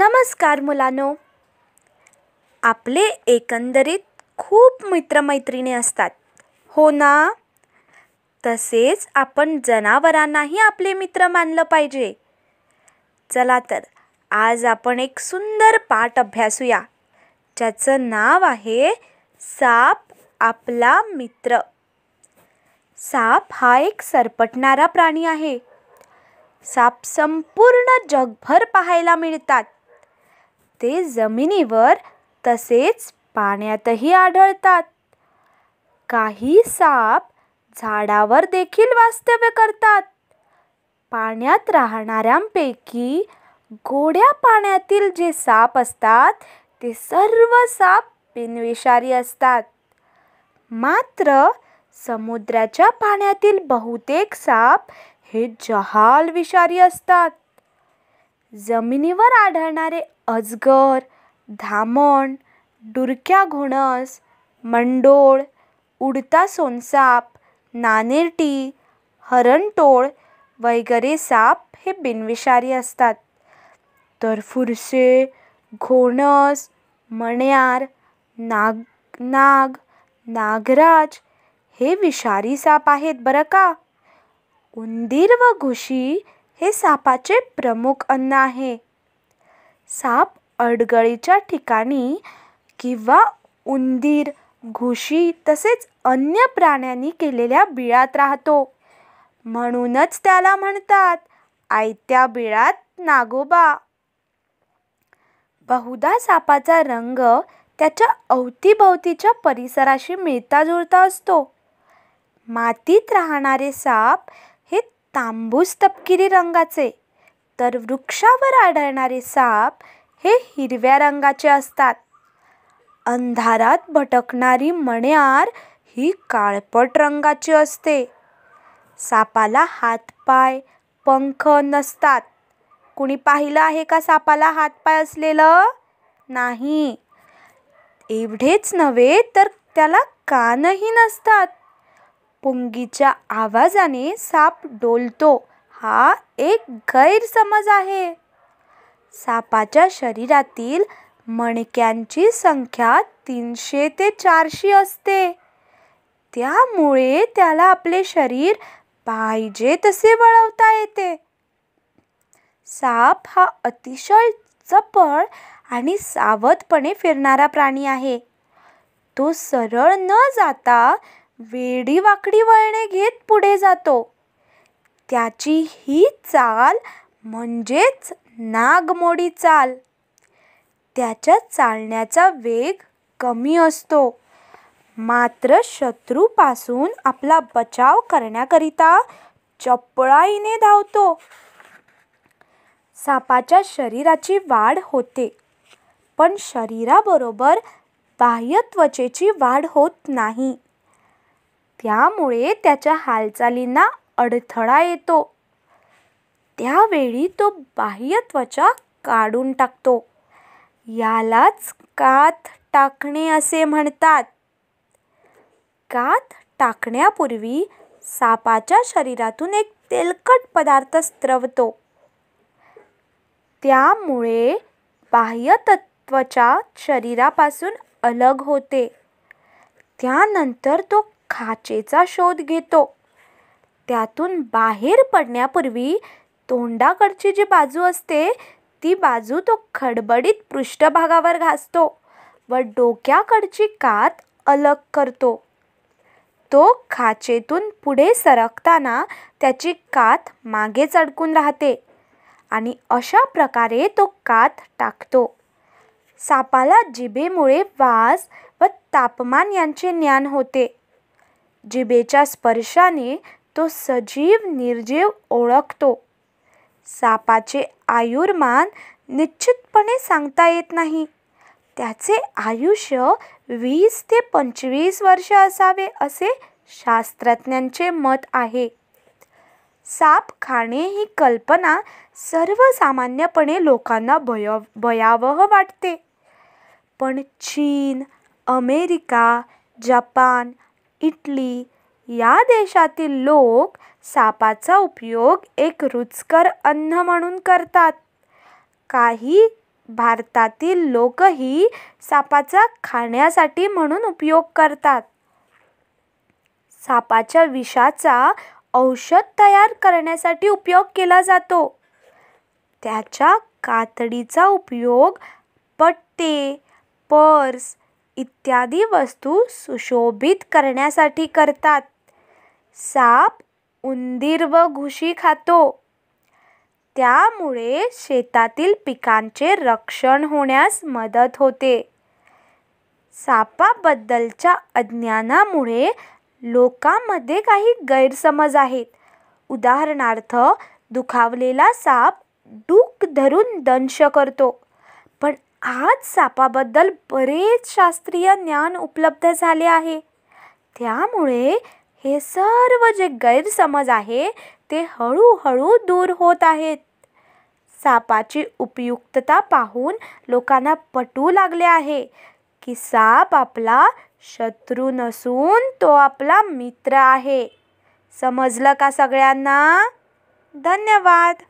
नमस्कार मुलानो आपले एकंदरीत खूप मित्रमैत्रिणी असतात हो ना तसेच आपण जनावरांनाही आपले मित्र मानलं पाहिजे चला तर आज आपण एक सुंदर पाठ अभ्यासूया ज्याचं नाव आहे साप आपला मित्र साप हा एक सरपटणारा प्राणी आहे साप संपूर्ण जगभर पाहायला मिळतात ते जमिनीवर तसेच पाण्यातही आढळतात काही साप झाडावर देखील वास्तव्य करतात पाण्यात राहणाऱ्यांपैकी गोड्या पाण्यातील जे साप असतात ते सर्व साप बिनविषारी असतात मात्र समुद्राच्या पाण्यातील बहुतेक साप हे जहाल विषारी असतात जमिनीवर आढळणारे अजगर धामण डुरक्या घोणस मंडोळ उडता सोनसाप नानेरटी हरणटोळ वगैरे साप हे बिनविषारी असतात तर फुरसे घोणस मण्यार नाग नाग नागराज हे विषारी साप आहेत बरं का उंदीर व घुशी हे सापाचे प्रमुख अन्न आहे साप अडगळीच्या ठिकाणी किंवा उंदीर घुशी तसेच अन्य प्राण्यांनी केलेल्या बिळात राहतो म्हणूनच त्याला म्हणतात आयत्या बिळात नागोबा बहुधा सापाचा रंग त्याच्या अवतीभवतीच्या परिसराशी मिळता जुळता असतो मातीत राहणारे साप तांबूस तपकिरी रंगाचे तर वृक्षावर आढळणारे साप हे हिरव्या रंगाचे असतात अंधारात भटकणारी मण्यार ही काळपट रंगाची असते सापाला हातपाय पंख नसतात कुणी पाहिलं आहे का सापाला हातपाय असलेलं नाही एवढेच नव्हे तर त्याला कानही नसतात पुंगीच्या आवाजाने साप डोलतो हा एक गैरसमज आहे सापाच्या शरीरातील मणक्यांची संख्या तीनशे ते चारशी असते त्यामुळे त्याला आपले शरीर पाहिजे तसे वळवता येते साप हा अतिशय चपळ आणि सावधपणे फिरणारा प्राणी आहे तो सरळ न जाता वेडी वाकडी वळणे घेत पुढे जातो त्याची ही चाल म्हणजेच नागमोडी चाल त्याच्या चालण्याचा वेग कमी असतो मात्र शत्रूपासून आपला बचाव करण्याकरिता चपळाईने धावतो सापाच्या शरीराची वाढ होते पण शरीराबरोबर बाह्यत्वचेची वाढ होत नाही त्यामुळे त्याच्या हालचालींना अडथळा येतो त्यावेळी तो बाह्य त्वचा काढून टाकतो यालाच कात टाकणे असे म्हणतात कात टाकण्यापूर्वी सापाच्या शरीरातून एक तेलकट पदार्थ स्त्रवतो त्यामुळे बाह्य त्वचा शरीरापासून अलग होते त्यानंतर तो खाचेचा शोध घेतो त्यातून बाहेर पडण्यापूर्वी तोंडाकडची जी बाजू असते ती बाजू तो खडबडीत पृष्ठभागावर घासतो व डोक्याकडची कात अलग करतो तो खाचेतून पुढे सरकताना त्याची कात मागे चढकून राहते आणि अशा प्रकारे तो कात टाकतो सापाला जिभेमुळे वास व तापमान यांचे ज्ञान होते जिभेच्या स्पर्शाने तो सजीव निर्जीव ओळखतो सापाचे आयुर्मान निश्चितपणे सांगता येत नाही त्याचे आयुष्य वीस ते पंचवीस वर्ष असावे असे शास्त्रज्ञांचे मत आहे साप खाणे ही कल्पना सर्वसामान्यपणे लोकांना भय भयावह वाटते पण चीन अमेरिका जपान इटली या देशातील लोक सापाचा उपयोग एक रुचकर अन्न म्हणून करतात काही भारतातील लोकही सापाचा खाण्यासाठी म्हणून उपयोग करतात सापाच्या विषाचा औषध तयार करण्यासाठी उपयोग केला जातो त्याच्या कातडीचा उपयोग पट्टे पर्स इत्यादी वस्तू सुशोभित करण्यासाठी करतात साप उंदीर व घुशी खातो त्यामुळे शेतातील पिकांचे रक्षण होण्यास मदत होते सापाबद्दलच्या अज्ञानामुळे लोकांमध्ये काही गैरसमज आहेत उदाहरणार्थ दुखावलेला साप डूक धरून दंश करतो पण आज सापाबद्दल बरेच शास्त्रीय ज्ञान उपलब्ध झाले आहे त्यामुळे हे सर्व जे गैरसमज आहे ते हळूहळू दूर होत आहेत सापाची उपयुक्तता पाहून लोकांना पटू लागले आहे की साप आपला शत्रू नसून तो आपला मित्र आहे समजलं का सगळ्यांना धन्यवाद